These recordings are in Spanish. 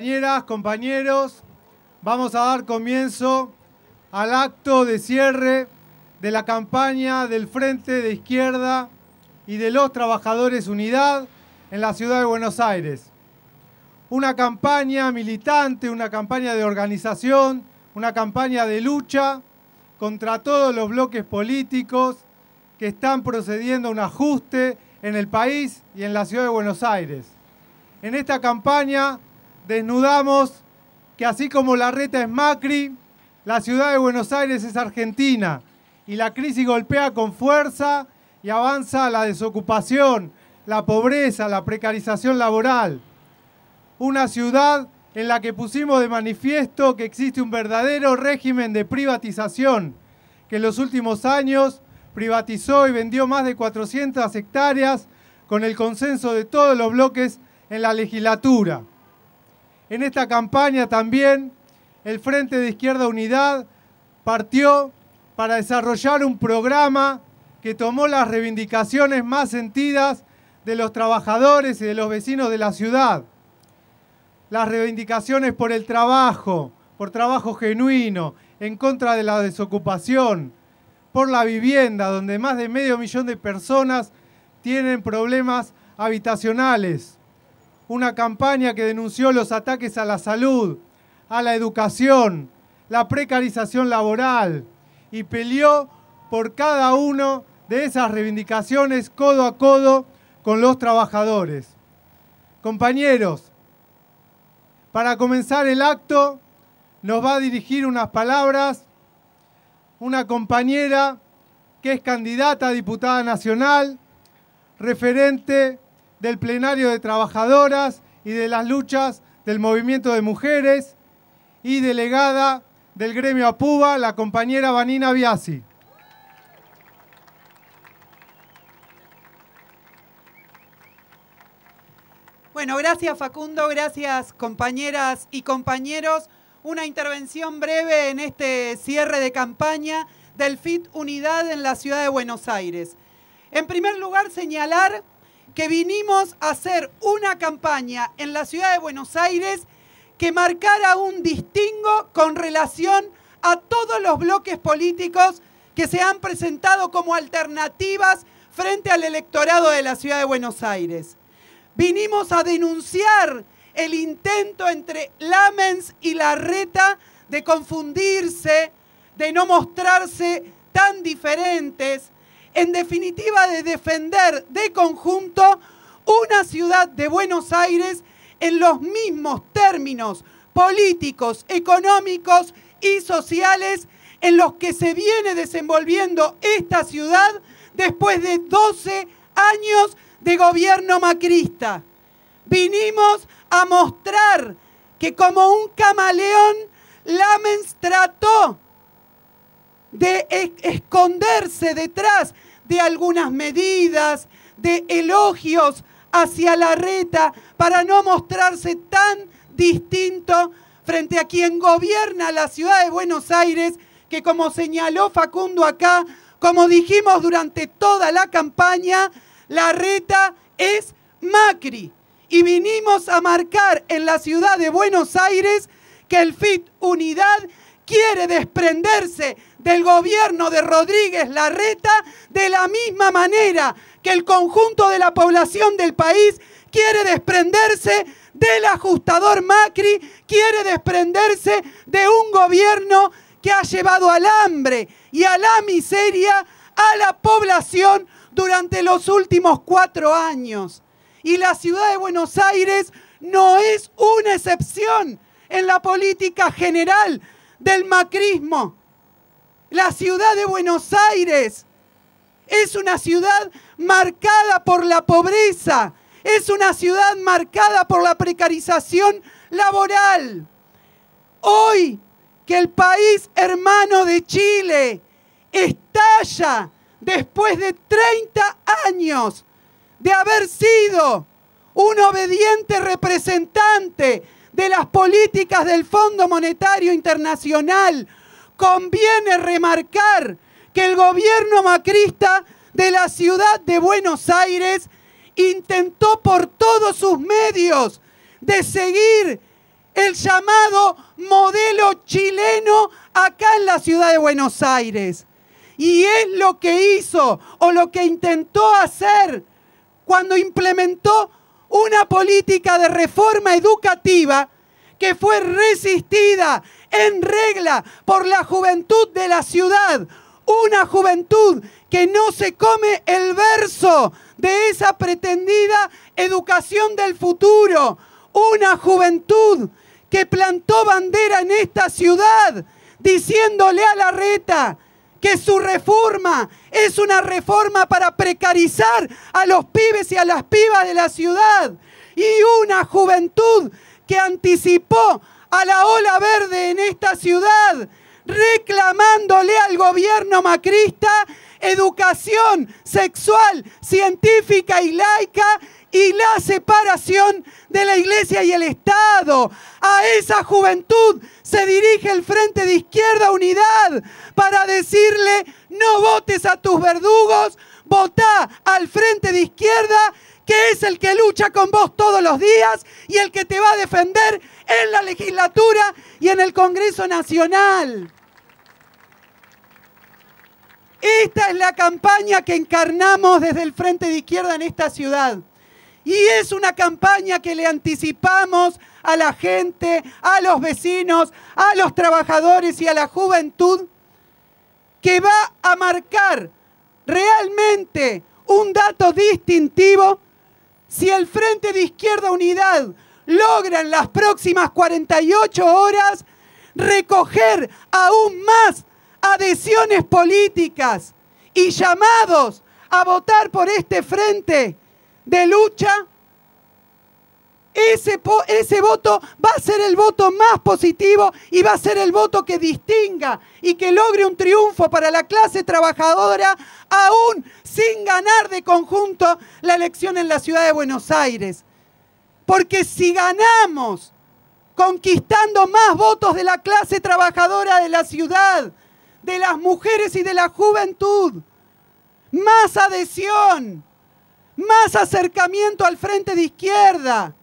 Compañeras, compañeros, vamos a dar comienzo al acto de cierre de la campaña del Frente de Izquierda y de los Trabajadores Unidad en la Ciudad de Buenos Aires. Una campaña militante, una campaña de organización, una campaña de lucha contra todos los bloques políticos que están procediendo a un ajuste en el país y en la Ciudad de Buenos Aires. En esta campaña desnudamos que así como la reta es Macri, la ciudad de Buenos Aires es Argentina y la crisis golpea con fuerza y avanza la desocupación, la pobreza, la precarización laboral. Una ciudad en la que pusimos de manifiesto que existe un verdadero régimen de privatización, que en los últimos años privatizó y vendió más de 400 hectáreas con el consenso de todos los bloques en la legislatura. En esta campaña también el Frente de Izquierda Unidad partió para desarrollar un programa que tomó las reivindicaciones más sentidas de los trabajadores y de los vecinos de la ciudad. Las reivindicaciones por el trabajo, por trabajo genuino, en contra de la desocupación, por la vivienda, donde más de medio millón de personas tienen problemas habitacionales una campaña que denunció los ataques a la salud, a la educación, la precarización laboral y peleó por cada una de esas reivindicaciones codo a codo con los trabajadores. Compañeros, para comenzar el acto nos va a dirigir unas palabras una compañera que es candidata a diputada nacional, referente del plenario de trabajadoras y de las luchas del movimiento de mujeres y delegada del gremio Apuba, la compañera Vanina Biasi. Bueno, gracias Facundo, gracias compañeras y compañeros. Una intervención breve en este cierre de campaña del FIT Unidad en la ciudad de Buenos Aires. En primer lugar, señalar que vinimos a hacer una campaña en la ciudad de Buenos Aires que marcara un distingo con relación a todos los bloques políticos que se han presentado como alternativas frente al electorado de la ciudad de Buenos Aires. Vinimos a denunciar el intento entre Lamens y Larreta de confundirse, de no mostrarse tan diferentes, en definitiva de defender de conjunto una ciudad de Buenos Aires en los mismos términos políticos, económicos y sociales en los que se viene desenvolviendo esta ciudad después de 12 años de gobierno macrista. Vinimos a mostrar que como un camaleón, Lamens trató de esconderse detrás de algunas medidas, de elogios hacia la reta, para no mostrarse tan distinto frente a quien gobierna la ciudad de Buenos Aires, que como señaló Facundo acá, como dijimos durante toda la campaña, la reta es Macri. Y vinimos a marcar en la ciudad de Buenos Aires que el FIT Unidad quiere desprenderse del gobierno de Rodríguez Larreta de la misma manera que el conjunto de la población del país quiere desprenderse del ajustador Macri, quiere desprenderse de un gobierno que ha llevado al hambre y a la miseria a la población durante los últimos cuatro años. Y la ciudad de Buenos Aires no es una excepción en la política general del macrismo. La ciudad de Buenos Aires es una ciudad marcada por la pobreza, es una ciudad marcada por la precarización laboral. Hoy que el país hermano de Chile estalla después de 30 años de haber sido un obediente representante de las políticas del Fondo Monetario Internacional, conviene remarcar que el gobierno macrista de la ciudad de Buenos Aires intentó por todos sus medios de seguir el llamado modelo chileno acá en la ciudad de Buenos Aires. Y es lo que hizo o lo que intentó hacer cuando implementó una política de reforma educativa que fue resistida en regla por la juventud de la ciudad. Una juventud que no se come el verso de esa pretendida educación del futuro. Una juventud que plantó bandera en esta ciudad diciéndole a la reta que su reforma es una reforma para precarizar a los pibes y a las pibas de la ciudad. Y una juventud que anticipó a la ola verde en esta ciudad, reclamándole al gobierno macrista educación sexual, científica y laica y la separación de la iglesia y el Estado. A esa juventud se dirige el Frente de Izquierda Unidad para decirle no votes a tus verdugos, votá al Frente de Izquierda que es el que lucha con vos todos los días y el que te va a defender en la legislatura y en el Congreso Nacional. Esta es la campaña que encarnamos desde el Frente de Izquierda en esta ciudad. Y es una campaña que le anticipamos a la gente, a los vecinos, a los trabajadores y a la juventud, que va a marcar realmente un dato distintivo si el Frente de Izquierda Unidad logra en las próximas 48 horas recoger aún más adhesiones políticas y llamados a votar por este frente de lucha, ese, voto va a ser el voto más positivo y va a ser el voto que distinga y que logre un triunfo para la clase trabajadora, aún sin ganar de conjunto la elección en la ciudad de Buenos Aires. Porque si ganamos conquistando más votos de la clase trabajadora de la ciudad, de las mujeres y de la juventud, más adhesión, más acercamiento al frente de izquierda,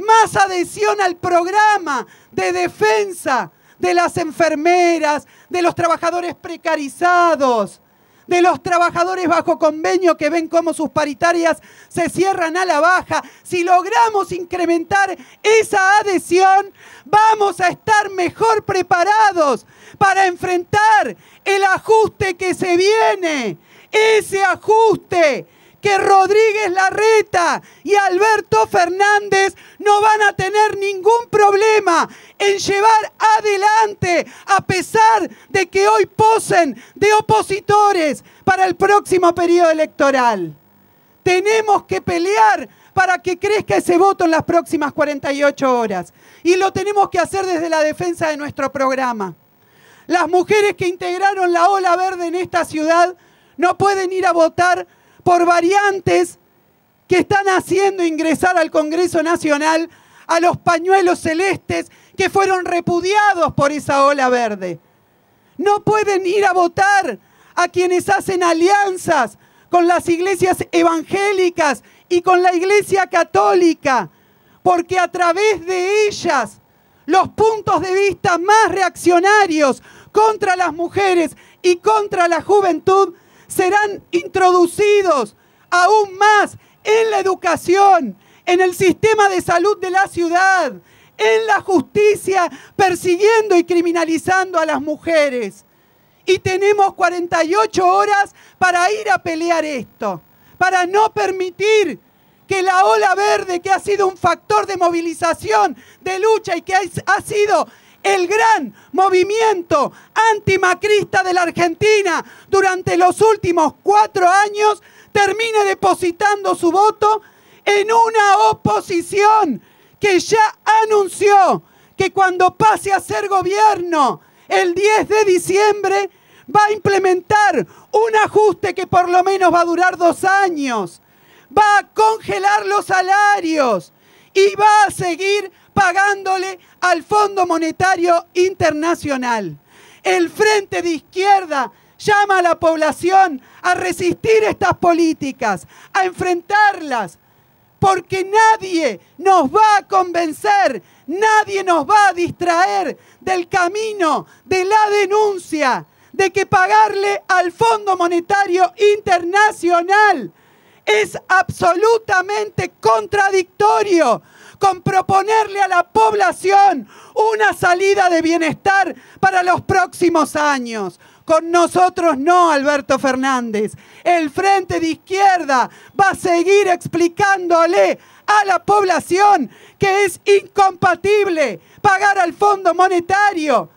más adhesión al programa de defensa de las enfermeras, de los trabajadores precarizados, de los trabajadores bajo convenio que ven cómo sus paritarias se cierran a la baja. Si logramos incrementar esa adhesión, vamos a estar mejor preparados para enfrentar el ajuste que se viene. Ese ajuste que Rodríguez Larreta y Alberto Fernández no van a tener ningún problema en llevar adelante, a pesar de que hoy posen de opositores para el próximo periodo electoral. Tenemos que pelear para que crezca ese voto en las próximas 48 horas. Y lo tenemos que hacer desde la defensa de nuestro programa. Las mujeres que integraron la ola verde en esta ciudad no pueden ir a votar por variantes que están haciendo ingresar al Congreso Nacional a los pañuelos celestes que fueron repudiados por esa ola verde. No pueden ir a votar a quienes hacen alianzas con las iglesias evangélicas y con la iglesia católica, porque a través de ellas los puntos de vista más reaccionarios contra las mujeres y contra la juventud serán introducidos aún más en la educación, en el sistema de salud de la ciudad, en la justicia, persiguiendo y criminalizando a las mujeres. Y tenemos 48 horas para ir a pelear esto, para no permitir que la ola verde, que ha sido un factor de movilización, de lucha y que ha sido el gran movimiento antimacrista de la Argentina durante los últimos cuatro años termina depositando su voto en una oposición que ya anunció que cuando pase a ser gobierno el 10 de diciembre va a implementar un ajuste que por lo menos va a durar dos años, va a congelar los salarios y va a seguir pagándole al Fondo Monetario Internacional. El Frente de Izquierda llama a la población a resistir estas políticas, a enfrentarlas, porque nadie nos va a convencer, nadie nos va a distraer del camino de la denuncia de que pagarle al Fondo Monetario Internacional es absolutamente contradictorio con proponerle a la población una salida de bienestar para los próximos años. Con nosotros no, Alberto Fernández. El Frente de Izquierda va a seguir explicándole a la población que es incompatible pagar al Fondo Monetario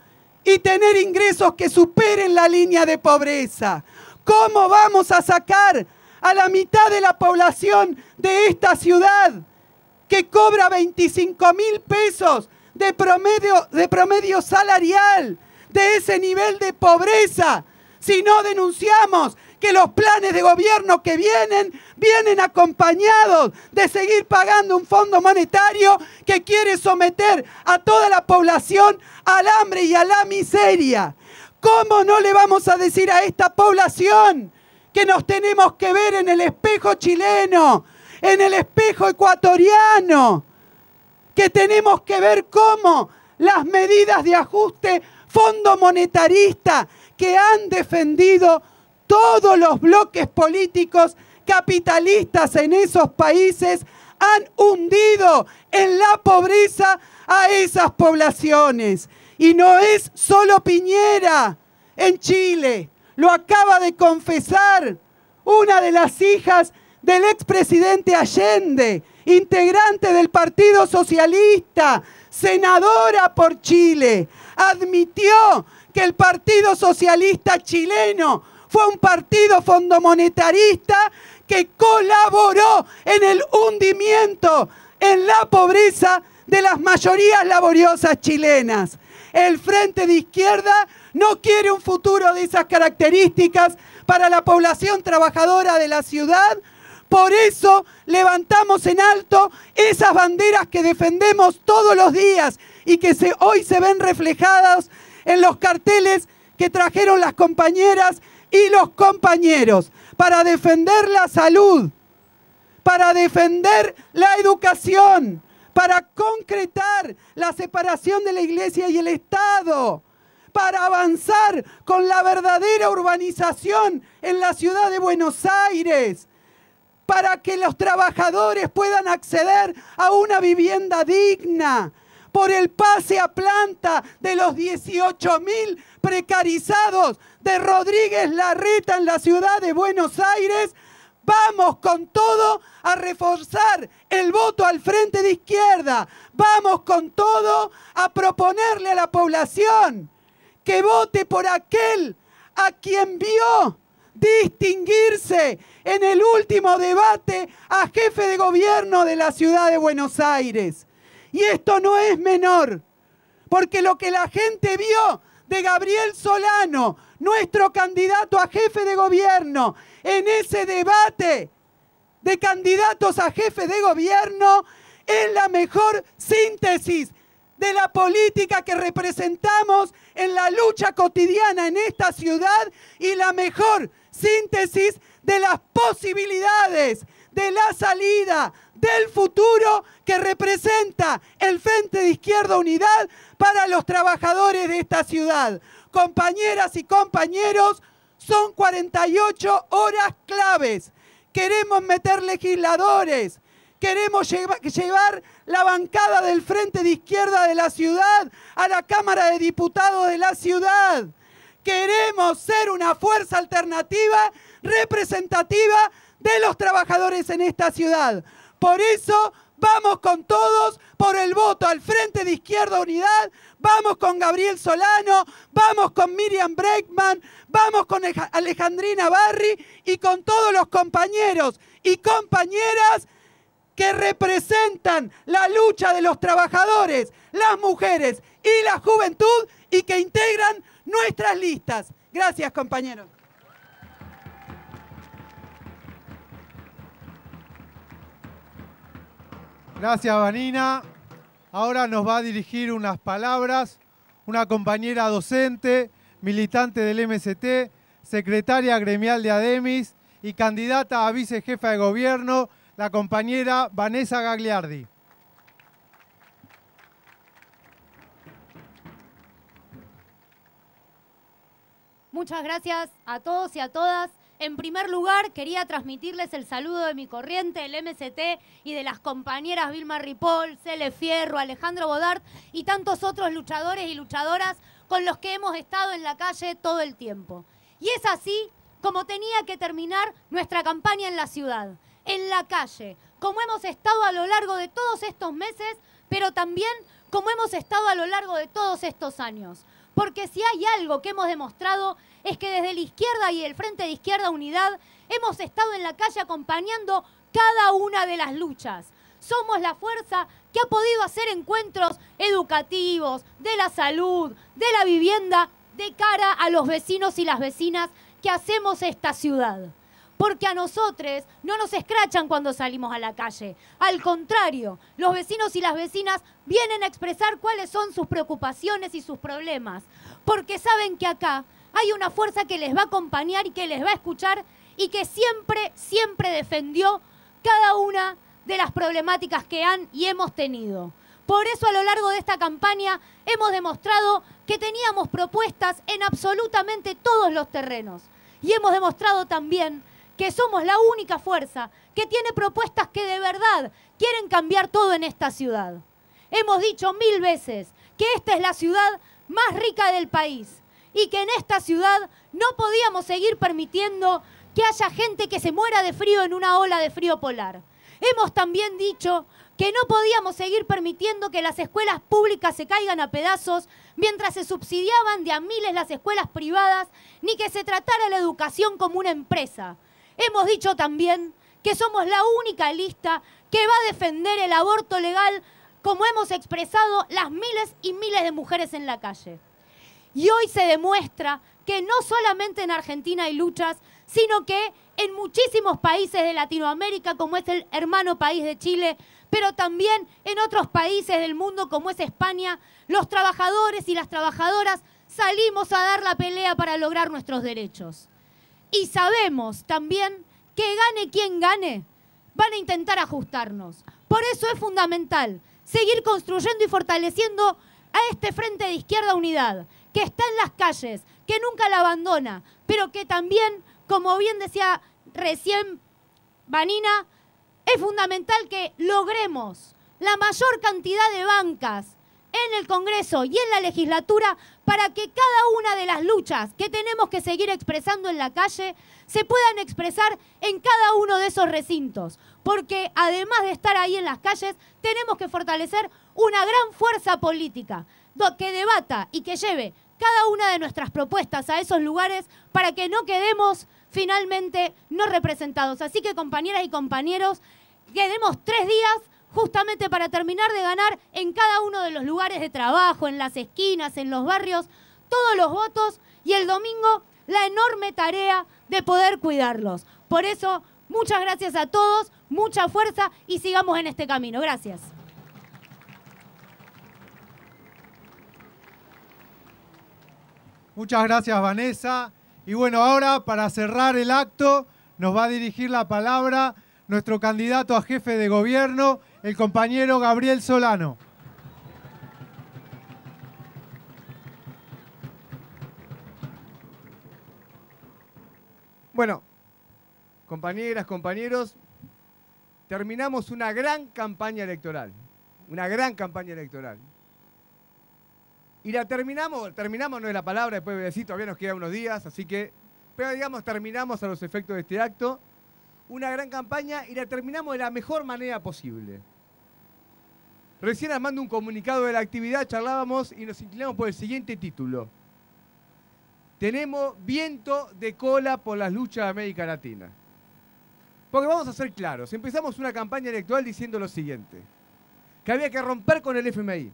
y tener ingresos que superen la línea de pobreza. ¿Cómo vamos a sacar a la mitad de la población de esta ciudad? que cobra 25 mil pesos de promedio, de promedio salarial, de ese nivel de pobreza, si no denunciamos que los planes de gobierno que vienen, vienen acompañados de seguir pagando un fondo monetario que quiere someter a toda la población al hambre y a la miseria. ¿Cómo no le vamos a decir a esta población que nos tenemos que ver en el espejo chileno? en el espejo ecuatoriano, que tenemos que ver cómo las medidas de ajuste fondo monetarista que han defendido todos los bloques políticos capitalistas en esos países han hundido en la pobreza a esas poblaciones. Y no es solo Piñera en Chile, lo acaba de confesar una de las hijas del expresidente Allende, integrante del Partido Socialista, senadora por Chile, admitió que el Partido Socialista chileno fue un partido fondomonetarista que colaboró en el hundimiento, en la pobreza de las mayorías laboriosas chilenas. El Frente de Izquierda no quiere un futuro de esas características para la población trabajadora de la ciudad por eso levantamos en alto esas banderas que defendemos todos los días y que hoy se ven reflejadas en los carteles que trajeron las compañeras y los compañeros para defender la salud, para defender la educación, para concretar la separación de la iglesia y el Estado, para avanzar con la verdadera urbanización en la ciudad de Buenos Aires, para que los trabajadores puedan acceder a una vivienda digna, por el pase a planta de los 18 mil precarizados de Rodríguez Larreta en la ciudad de Buenos Aires, Vamos con todo a reforzar el voto al frente de izquierda. Vamos con todo a proponerle a la población que vote por aquel a quien vio distinguirse en el último debate a jefe de gobierno de la ciudad de Buenos Aires. Y esto no es menor, porque lo que la gente vio de Gabriel Solano, nuestro candidato a jefe de gobierno, en ese debate de candidatos a jefe de gobierno, es la mejor síntesis de la política que representamos en la lucha cotidiana en esta ciudad y la mejor síntesis de las posibilidades, de la salida, del futuro que representa el Frente de Izquierda Unidad para los trabajadores de esta ciudad. Compañeras y compañeros, son 48 horas claves. Queremos meter legisladores, queremos llevar la bancada del Frente de Izquierda de la ciudad a la Cámara de Diputados de la ciudad. Queremos ser una fuerza alternativa representativa de los trabajadores en esta ciudad. Por eso vamos con todos por el voto al Frente de Izquierda Unidad, vamos con Gabriel Solano, vamos con Miriam Breckman, vamos con Alejandrina Barri y con todos los compañeros y compañeras que representan la lucha de los trabajadores, las mujeres y la juventud y que integran nuestras listas. Gracias, compañeros. Gracias, Vanina. Ahora nos va a dirigir unas palabras una compañera docente, militante del MST, secretaria gremial de ADEMIS y candidata a vicejefa de gobierno, la compañera Vanessa Gagliardi. Muchas gracias a todos y a todas. En primer lugar, quería transmitirles el saludo de mi corriente, el MST y de las compañeras Vilma Ripoll, Cele Fierro, Alejandro Bodart y tantos otros luchadores y luchadoras con los que hemos estado en la calle todo el tiempo. Y es así como tenía que terminar nuestra campaña en la ciudad, en la calle, como hemos estado a lo largo de todos estos meses, pero también como hemos estado a lo largo de todos estos años. Porque si hay algo que hemos demostrado es que desde la izquierda y el Frente de Izquierda Unidad hemos estado en la calle acompañando cada una de las luchas. Somos la fuerza que ha podido hacer encuentros educativos, de la salud, de la vivienda, de cara a los vecinos y las vecinas que hacemos esta ciudad porque a nosotros no nos escrachan cuando salimos a la calle. Al contrario, los vecinos y las vecinas vienen a expresar cuáles son sus preocupaciones y sus problemas, porque saben que acá hay una fuerza que les va a acompañar y que les va a escuchar y que siempre, siempre defendió cada una de las problemáticas que han y hemos tenido. Por eso a lo largo de esta campaña hemos demostrado que teníamos propuestas en absolutamente todos los terrenos. Y hemos demostrado también que somos la única fuerza que tiene propuestas que de verdad quieren cambiar todo en esta ciudad. Hemos dicho mil veces que esta es la ciudad más rica del país y que en esta ciudad no podíamos seguir permitiendo que haya gente que se muera de frío en una ola de frío polar. Hemos también dicho que no podíamos seguir permitiendo que las escuelas públicas se caigan a pedazos mientras se subsidiaban de a miles las escuelas privadas, ni que se tratara la educación como una empresa. Hemos dicho también que somos la única lista que va a defender el aborto legal como hemos expresado las miles y miles de mujeres en la calle. Y hoy se demuestra que no solamente en Argentina hay luchas, sino que en muchísimos países de Latinoamérica, como es el hermano país de Chile, pero también en otros países del mundo, como es España, los trabajadores y las trabajadoras salimos a dar la pelea para lograr nuestros derechos. Y sabemos también que gane quien gane, van a intentar ajustarnos. Por eso es fundamental seguir construyendo y fortaleciendo a este frente de izquierda unidad, que está en las calles, que nunca la abandona, pero que también, como bien decía recién Vanina, es fundamental que logremos la mayor cantidad de bancas en el Congreso y en la legislatura para que cada una de las luchas que tenemos que seguir expresando en la calle se puedan expresar en cada uno de esos recintos. Porque además de estar ahí en las calles, tenemos que fortalecer una gran fuerza política que debata y que lleve cada una de nuestras propuestas a esos lugares para que no quedemos finalmente no representados. Así que compañeras y compañeros, quedemos tres días justamente para terminar de ganar en cada uno de los lugares de trabajo, en las esquinas, en los barrios, todos los votos y el domingo la enorme tarea de poder cuidarlos. Por eso, muchas gracias a todos, mucha fuerza y sigamos en este camino. Gracias. Muchas gracias Vanessa. Y bueno, ahora para cerrar el acto nos va a dirigir la palabra nuestro candidato a jefe de gobierno, el compañero Gabriel Solano. Bueno, compañeras, compañeros, terminamos una gran campaña electoral, una gran campaña electoral. Y la terminamos, terminamos no es la palabra, después voy decir, todavía nos quedan unos días, así que, pero digamos, terminamos a los efectos de este acto una gran campaña y la terminamos de la mejor manera posible. Recién armando un comunicado de la actividad, charlábamos y nos inclinamos por el siguiente título. Tenemos viento de cola por las luchas de América Latina. Porque vamos a ser claros, empezamos una campaña electoral diciendo lo siguiente, que había que romper con el FMI,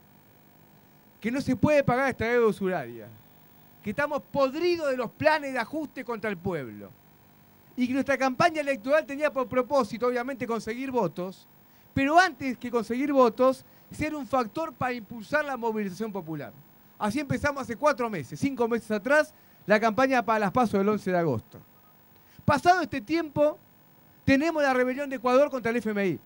que no se puede pagar esta deuda usuraria, que estamos podridos de los planes de ajuste contra el pueblo y que nuestra campaña electoral tenía por propósito, obviamente, conseguir votos, pero antes que conseguir votos, ser un factor para impulsar la movilización popular. Así empezamos hace cuatro meses, cinco meses atrás, la campaña para las pasos del 11 de agosto. Pasado este tiempo, tenemos la rebelión de Ecuador contra el FMI.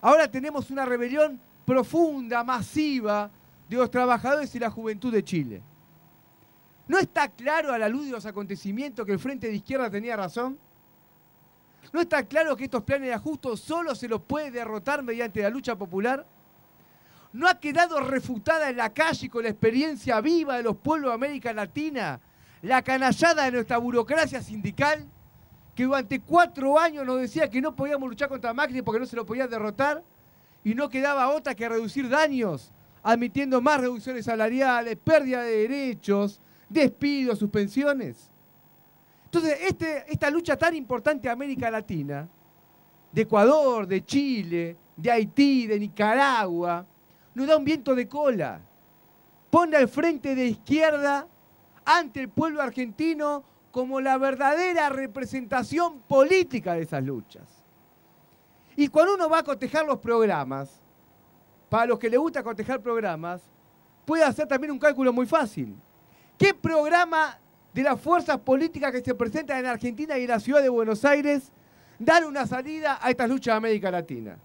Ahora tenemos una rebelión profunda, masiva, de los trabajadores y la juventud de Chile. ¿No está claro a la luz de los acontecimientos que el Frente de Izquierda tenía razón? ¿No está claro que estos planes de ajuste solo se los puede derrotar mediante la lucha popular? no ha quedado refutada en la calle con la experiencia viva de los pueblos de América Latina, la canallada de nuestra burocracia sindical, que durante cuatro años nos decía que no podíamos luchar contra Macri porque no se lo podía derrotar, y no quedaba otra que reducir daños, admitiendo más reducciones salariales, pérdida de derechos, despidos, suspensiones. Entonces, este, esta lucha tan importante de América Latina, de Ecuador, de Chile, de Haití, de Nicaragua, nos da un viento de cola. Pone al frente de izquierda ante el pueblo argentino como la verdadera representación política de esas luchas. Y cuando uno va a cotejar los programas, para los que le gusta cotejar programas, puede hacer también un cálculo muy fácil. ¿Qué programa de las fuerzas políticas que se presentan en Argentina y en la ciudad de Buenos Aires dan una salida a estas luchas de América Latina?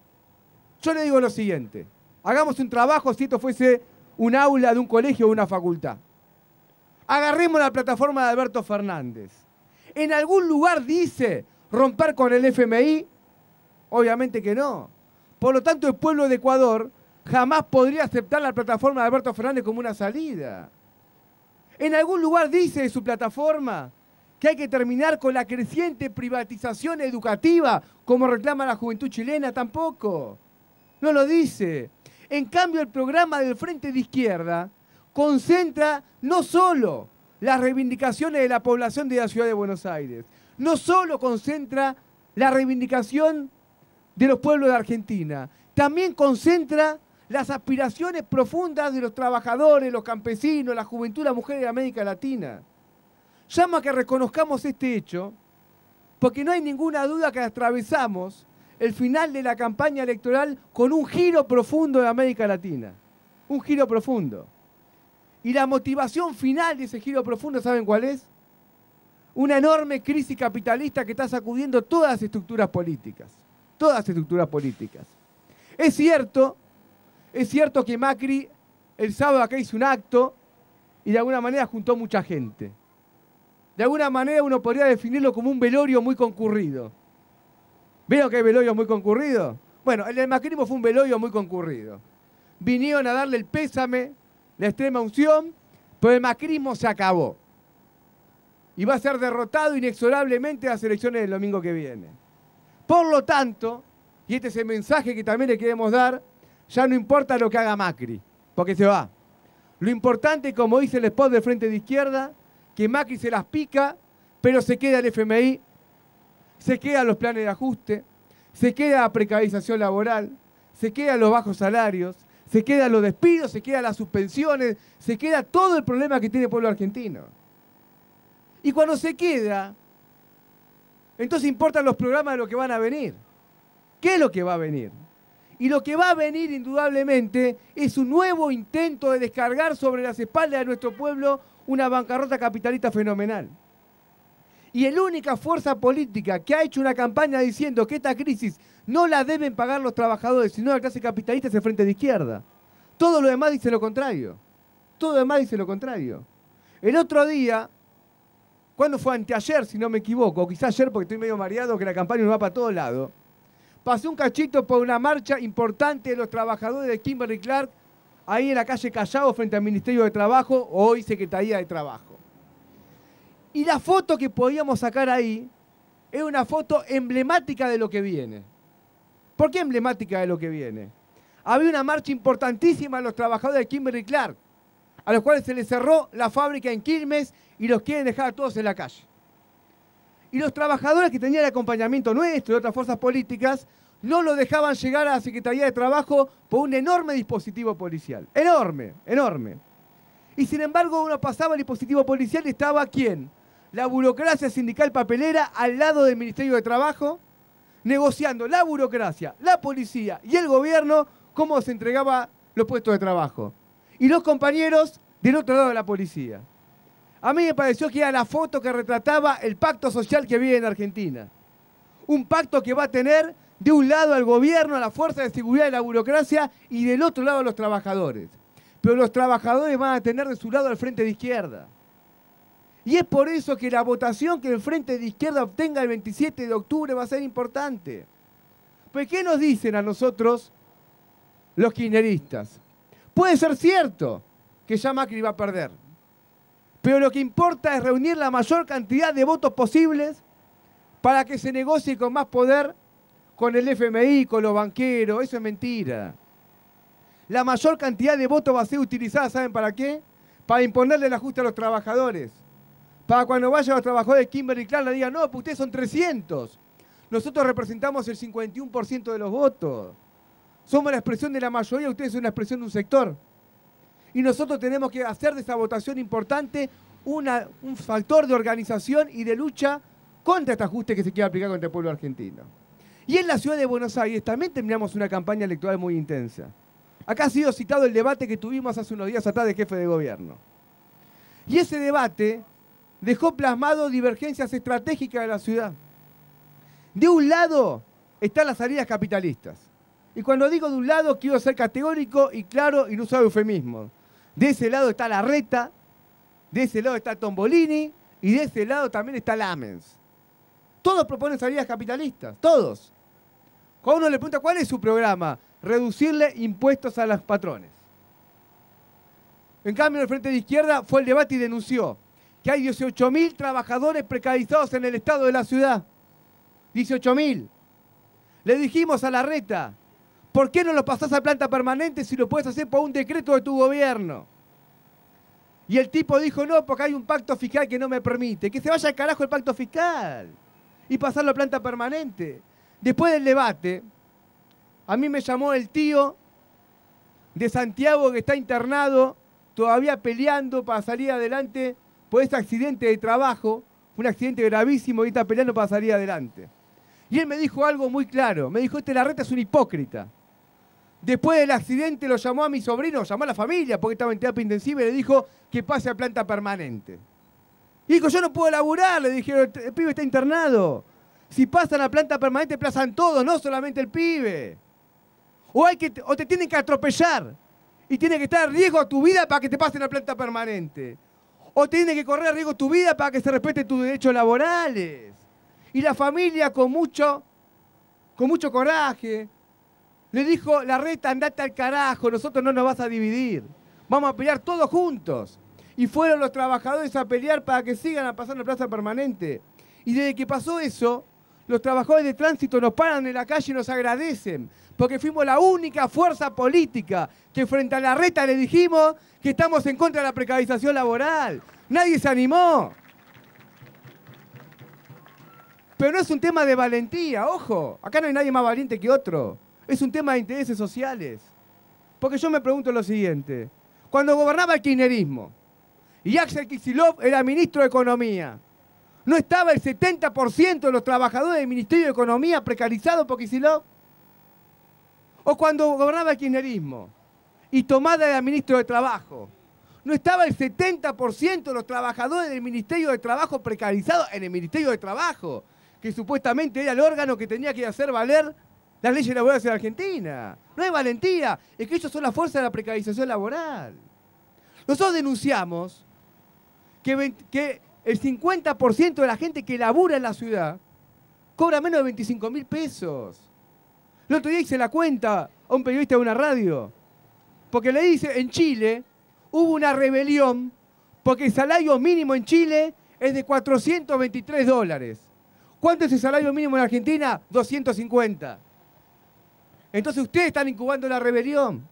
Yo le digo lo siguiente. Hagamos un trabajo si esto fuese un aula de un colegio o una facultad. Agarremos la plataforma de Alberto Fernández. ¿En algún lugar dice romper con el FMI? Obviamente que no. Por lo tanto, el pueblo de Ecuador jamás podría aceptar la plataforma de Alberto Fernández como una salida. En algún lugar dice de su plataforma que hay que terminar con la creciente privatización educativa, como reclama la juventud chilena, tampoco. No lo dice. En cambio, el programa del Frente de Izquierda concentra no solo las reivindicaciones de la población de la ciudad de Buenos Aires, no solo concentra la reivindicación de los pueblos de Argentina, también concentra las aspiraciones profundas de los trabajadores, los campesinos, la juventud, las mujeres de América Latina. Llama a que reconozcamos este hecho, porque no hay ninguna duda que atravesamos el final de la campaña electoral con un giro profundo de América Latina. Un giro profundo. Y la motivación final de ese giro profundo, ¿saben cuál es? Una enorme crisis capitalista que está sacudiendo todas las estructuras políticas. Todas las estructuras políticas. Es cierto, es cierto que Macri el sábado acá hizo un acto y de alguna manera juntó mucha gente. De alguna manera uno podría definirlo como un velorio muy concurrido. ¿Vieron que hay velorios muy concurrido. Bueno, el macrismo fue un velorio muy concurrido. Vinieron a darle el pésame, la extrema unción, pero el macrismo se acabó. Y va a ser derrotado inexorablemente a las elecciones del domingo que viene. Por lo tanto, y este es el mensaje que también le queremos dar, ya no importa lo que haga Macri, porque se va. Lo importante, como dice el spot del Frente de Izquierda, que Macri se las pica, pero se queda el FMI se quedan los planes de ajuste, se queda la precarización laboral, se quedan los bajos salarios, se quedan los despidos, se quedan las suspensiones, se queda todo el problema que tiene el pueblo argentino. Y cuando se queda, entonces importan los programas de lo que van a venir. ¿Qué es lo que va a venir? Y lo que va a venir indudablemente es un nuevo intento de descargar sobre las espaldas de nuestro pueblo una bancarrota capitalista fenomenal. Y la única fuerza política que ha hecho una campaña diciendo que esta crisis no la deben pagar los trabajadores, sino la clase capitalista es el frente de izquierda. Todo lo demás dice lo contrario. Todo lo demás dice lo contrario. El otro día, cuando fue anteayer, si no me equivoco, o quizás ayer porque estoy medio mareado, que la campaña nos va para todos lados, pasé un cachito por una marcha importante de los trabajadores de Kimberly Clark, ahí en la calle Callao, frente al Ministerio de Trabajo, hoy Secretaría de Trabajo. Y la foto que podíamos sacar ahí es una foto emblemática de lo que viene. ¿Por qué emblemática de lo que viene? Había una marcha importantísima de los trabajadores de Kimberly Clark, a los cuales se les cerró la fábrica en Quilmes y los quieren dejar a todos en la calle. Y los trabajadores que tenían el acompañamiento nuestro y otras fuerzas políticas no lo dejaban llegar a la Secretaría de Trabajo por un enorme dispositivo policial. Enorme, enorme. Y sin embargo, uno pasaba el dispositivo policial y estaba quién? la burocracia sindical papelera al lado del Ministerio de Trabajo, negociando la burocracia, la policía y el gobierno cómo se entregaba los puestos de trabajo. Y los compañeros del otro lado de la policía. A mí me pareció que era la foto que retrataba el pacto social que vive en Argentina. Un pacto que va a tener de un lado al gobierno, a la fuerza de seguridad de la burocracia y del otro lado a los trabajadores. Pero los trabajadores van a tener de su lado al frente de izquierda. Y es por eso que la votación que el Frente de Izquierda obtenga el 27 de octubre va a ser importante. Pues ¿qué nos dicen a nosotros los kirchneristas? Puede ser cierto que ya Macri va a perder, pero lo que importa es reunir la mayor cantidad de votos posibles para que se negocie con más poder con el FMI, con los banqueros, eso es mentira. La mayor cantidad de votos va a ser utilizada, ¿saben para qué? Para imponerle el ajuste a los trabajadores. Para cuando vayan los trabajadores de Kimberly Clark le digan, no, pues ustedes son 300. Nosotros representamos el 51% de los votos. Somos la expresión de la mayoría, ustedes son la expresión de un sector. Y nosotros tenemos que hacer de esa votación importante un factor de organización y de lucha contra este ajuste que se quiere aplicar contra el pueblo argentino. Y en la ciudad de Buenos Aires también terminamos una campaña electoral muy intensa. Acá ha sido citado el debate que tuvimos hace unos días atrás de jefe de gobierno. Y ese debate dejó plasmado divergencias estratégicas de la ciudad. De un lado están las salidas capitalistas. Y cuando digo de un lado, quiero ser categórico y claro y no usar eufemismo. De ese lado está la reta, de ese lado está Tombolini y de ese lado también está Lamens. Todos proponen salidas capitalistas, todos. Cuando uno le pregunta cuál es su programa, reducirle impuestos a los patrones. En cambio, el frente de izquierda fue el debate y denunció que hay 18.000 trabajadores precarizados en el estado de la ciudad. 18.000. Le dijimos a la reta, ¿por qué no lo pasás a planta permanente si lo puedes hacer por un decreto de tu gobierno? Y el tipo dijo, no, porque hay un pacto fiscal que no me permite. Que se vaya al carajo el pacto fiscal y pasarlo a planta permanente. Después del debate, a mí me llamó el tío de Santiago que está internado, todavía peleando para salir adelante por este accidente de trabajo, un accidente gravísimo y está peleando para salir adelante. Y él me dijo algo muy claro, me dijo, este Larreta es un hipócrita. Después del accidente lo llamó a mi sobrino, llamó a la familia porque estaba en terapia intensiva y le dijo que pase a planta permanente. Y dijo, yo no puedo laburar, le dijeron, el pibe está internado. Si pasan a planta permanente, plazan todos, no solamente el pibe. O, hay que, te tienen que atropellar y tiene que estar en riesgo a tu vida para que te pasen a planta permanente o tiene que correr riesgo tu vida para que se respete tus derechos laborales. Y la familia con mucho, con mucho coraje, le dijo, la reta, andate al carajo, nosotros no nos vas a dividir. Vamos a pelear todos juntos. Y fueron los trabajadores a pelear para que sigan a pasar la plaza permanente. Y desde que pasó eso, los trabajadores de tránsito nos paran en la calle y nos agradecen, porque fuimos la única fuerza política que frente a la reta le dijimos que estamos en contra de la precarización laboral. Nadie se animó. Pero no es un tema de valentía, ojo. Acá no hay nadie más valiente que otro. Es un tema de intereses sociales. Porque yo me pregunto lo siguiente. Cuando gobernaba el kirchnerismo y Axel Kicillof era ministro de Economía, no estaba el 70% de los trabajadores del Ministerio de Economía precarizados porque si no... O cuando gobernaba el kirchnerismo y Tomada era ministro de Trabajo, no estaba el 70% de los trabajadores del Ministerio de Trabajo precarizados en el Ministerio de Trabajo, que supuestamente era el órgano que tenía que hacer valer las leyes laborales en Argentina. No hay valentía, es que ellos son la fuerza de la precarización laboral. Nosotros denunciamos que, que el 50% de la gente que labura en la ciudad cobra menos de 25 mil pesos. El otro día hice la cuenta a un periodista de una radio, porque le dice, en Chile hubo una rebelión porque el salario mínimo en Chile es de 423 dólares. ¿Cuánto es el salario mínimo en Argentina? 250. Entonces ustedes están incubando la rebelión.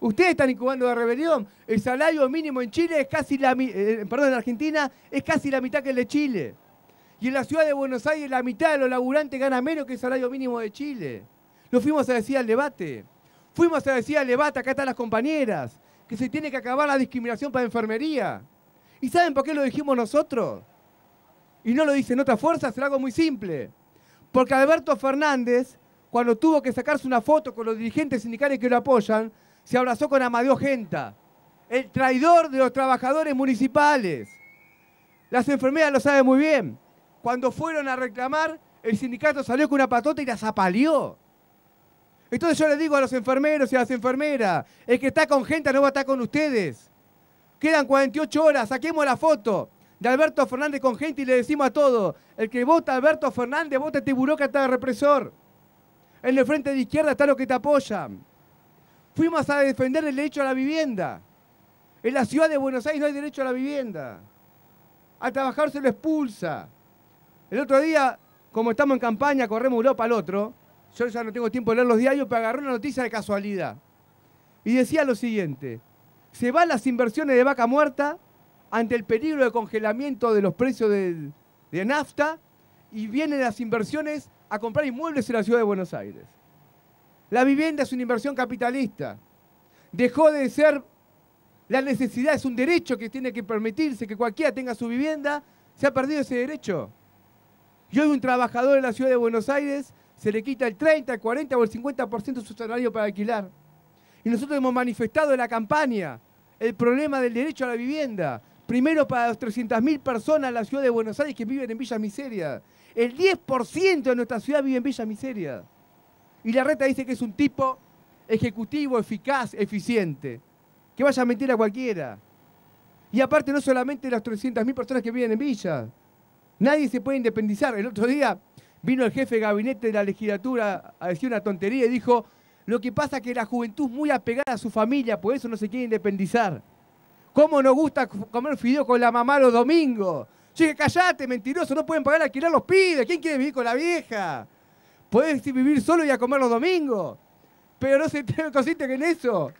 Ustedes están incubando la rebelión. El salario mínimo en Chile es casi la eh, perdón, en Argentina es casi la mitad que el de Chile. Y en la ciudad de Buenos Aires la mitad de los laburantes gana menos que el salario mínimo de Chile. Lo fuimos a decir al debate. Fuimos a decir al debate, acá están las compañeras, que se tiene que acabar la discriminación para enfermería. ¿Y saben por qué lo dijimos nosotros? Y no lo dicen otras fuerzas, es algo muy simple. Porque Alberto Fernández, cuando tuvo que sacarse una foto con los dirigentes sindicales que lo apoyan, se abrazó con Amadeo Genta, el traidor de los trabajadores municipales. Las enfermeras lo saben muy bien. Cuando fueron a reclamar, el sindicato salió con una patota y las apaleó. Entonces yo les digo a los enfermeros y a las enfermeras, el que está con Genta no va a estar con ustedes. Quedan 48 horas, saquemos la foto de Alberto Fernández con gente y le decimos a todos, el que vota Alberto Fernández, vota este burócrata represor. En el frente de izquierda está lo que te apoyan fuimos a defender el derecho a la vivienda. En la ciudad de Buenos Aires no hay derecho a la vivienda. Al trabajar se lo expulsa. El otro día, como estamos en campaña, corremos Europa al otro. Yo ya no tengo tiempo de leer los diarios, pero agarré una noticia de casualidad. Y decía lo siguiente. Se van las inversiones de vaca muerta ante el peligro de congelamiento de los precios de nafta y vienen las inversiones a comprar inmuebles en la ciudad de Buenos Aires. La vivienda es una inversión capitalista. Dejó de ser la necesidad, es un derecho que tiene que permitirse que cualquiera tenga su vivienda. Se ha perdido ese derecho. Y hoy un trabajador en la ciudad de Buenos Aires se le quita el 30, el 40 o el 50% de su salario para alquilar. Y nosotros hemos manifestado en la campaña el problema del derecho a la vivienda. Primero para las 300.000 personas en la ciudad de Buenos Aires que viven en Villa Miseria. El 10% de nuestra ciudad vive en Villa Miseria. Y la reta dice que es un tipo ejecutivo, eficaz, eficiente, que vaya a mentir a cualquiera. Y aparte no solamente las 300.000 personas que viven en Villa, nadie se puede independizar. El otro día vino el jefe de gabinete de la legislatura a decir una tontería y dijo, lo que pasa es que la juventud es muy apegada a su familia, por eso no se quiere independizar. ¿Cómo nos gusta comer fideo con la mamá los domingos? Yo dije, callate, mentiroso, no pueden pagar alquilar los pibes, ¿quién quiere vivir con la vieja? Puedes vivir solo y a comer los domingos. Pero no se consiste en eso.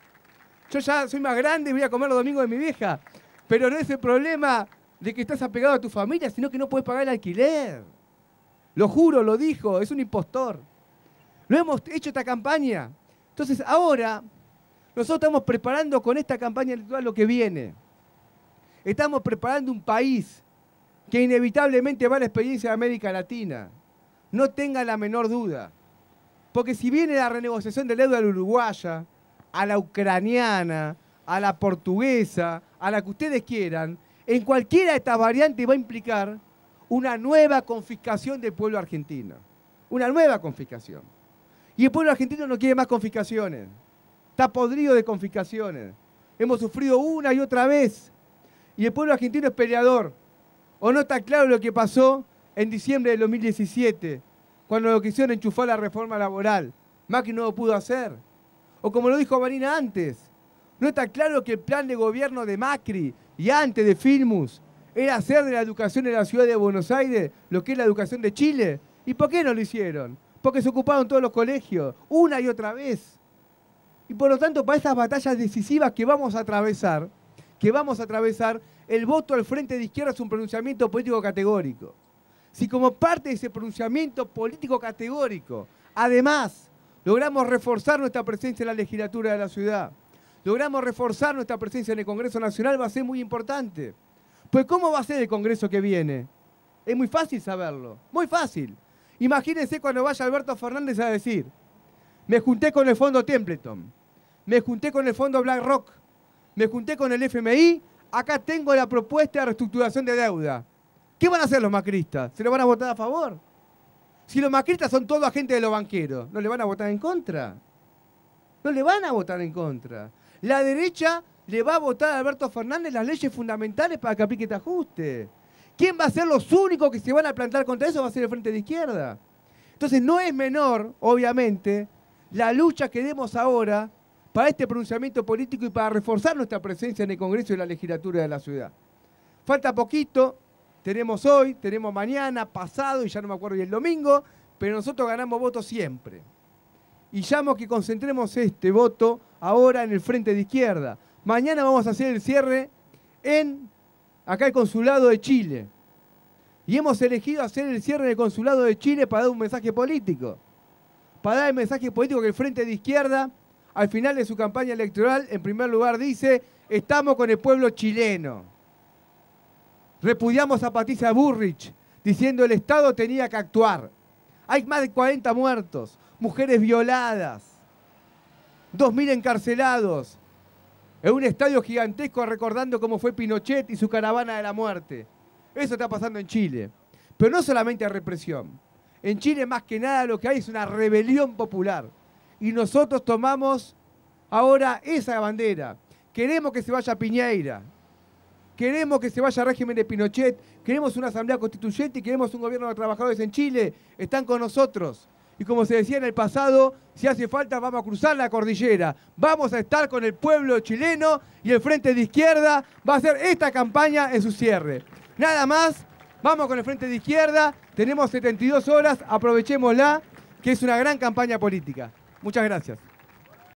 Yo ya soy más grande y voy a comer los domingos de mi vieja. Pero no es el problema de que estás apegado a tu familia, sino que no puedes pagar el alquiler. Lo juro, lo dijo, es un impostor. Lo hemos hecho esta campaña. Entonces ahora nosotros estamos preparando con esta campaña electoral lo que viene. Estamos preparando un país que inevitablemente va a la experiencia de América Latina no tenga la menor duda. Porque si viene la renegociación del deuda uruguaya, a la ucraniana, a la portuguesa, a la que ustedes quieran, en cualquiera de estas variantes va a implicar una nueva confiscación del pueblo argentino. Una nueva confiscación. Y el pueblo argentino no quiere más confiscaciones. Está podrido de confiscaciones. Hemos sufrido una y otra vez. Y el pueblo argentino es peleador. ¿O no está claro lo que pasó en diciembre de 2017, cuando lo quisieron enchufar la reforma laboral. Macri no lo pudo hacer. O como lo dijo Marina antes, no está claro que el plan de gobierno de Macri y antes de Filmus era hacer de la educación en la ciudad de Buenos Aires lo que es la educación de Chile. ¿Y por qué no lo hicieron? Porque se ocuparon todos los colegios, una y otra vez. Y por lo tanto, para estas batallas decisivas que vamos a atravesar, que vamos a atravesar, el voto al frente de izquierda es un pronunciamiento político categórico si como parte de ese pronunciamiento político categórico, además, logramos reforzar nuestra presencia en la legislatura de la ciudad, logramos reforzar nuestra presencia en el Congreso Nacional, va a ser muy importante. Pues ¿cómo va a ser el Congreso que viene? Es muy fácil saberlo, muy fácil. Imagínense cuando vaya Alberto Fernández a decir, me junté con el Fondo Templeton, me junté con el Fondo BlackRock, me junté con el FMI, acá tengo la propuesta de reestructuración de deuda. ¿Qué van a hacer los macristas? ¿Se lo van a votar a favor? Si los macristas son todos agentes de los banqueros, ¿no le van a votar en contra? No le van a votar en contra. La derecha le va a votar a Alberto Fernández las leyes fundamentales para que aplique este ajuste. ¿Quién va a ser los únicos que se van a plantar contra eso? Va a ser el frente de izquierda. Entonces no es menor, obviamente, la lucha que demos ahora para este pronunciamiento político y para reforzar nuestra presencia en el Congreso y la legislatura de la ciudad. Falta poquito, tenemos hoy, tenemos mañana, pasado y ya no me acuerdo, y el domingo, pero nosotros ganamos votos siempre. Y llamo que concentremos este voto ahora en el frente de izquierda. Mañana vamos a hacer el cierre en acá el consulado de Chile. Y hemos elegido hacer el cierre en el consulado de Chile para dar un mensaje político. Para dar el mensaje político que el frente de izquierda, al final de su campaña electoral, en primer lugar dice, estamos con el pueblo chileno. Repudiamos a Patricia Burrich diciendo el Estado tenía que actuar. Hay más de 40 muertos, mujeres violadas, 2.000 encarcelados, en un estadio gigantesco recordando cómo fue Pinochet y su caravana de la muerte. Eso está pasando en Chile. Pero no solamente represión. En Chile más que nada lo que hay es una rebelión popular. Y nosotros tomamos ahora esa bandera. Queremos que se vaya a Piñeira, queremos que se vaya el régimen de Pinochet, queremos una asamblea constituyente y queremos un gobierno de trabajadores en Chile. Están con nosotros. Y como se decía en el pasado, si hace falta vamos a cruzar la cordillera. Vamos a estar con el pueblo chileno y el Frente de Izquierda va a hacer esta campaña en su cierre. Nada más, vamos con el Frente de Izquierda, tenemos 72 horas, aprovechémosla, que es una gran campaña política. Muchas gracias.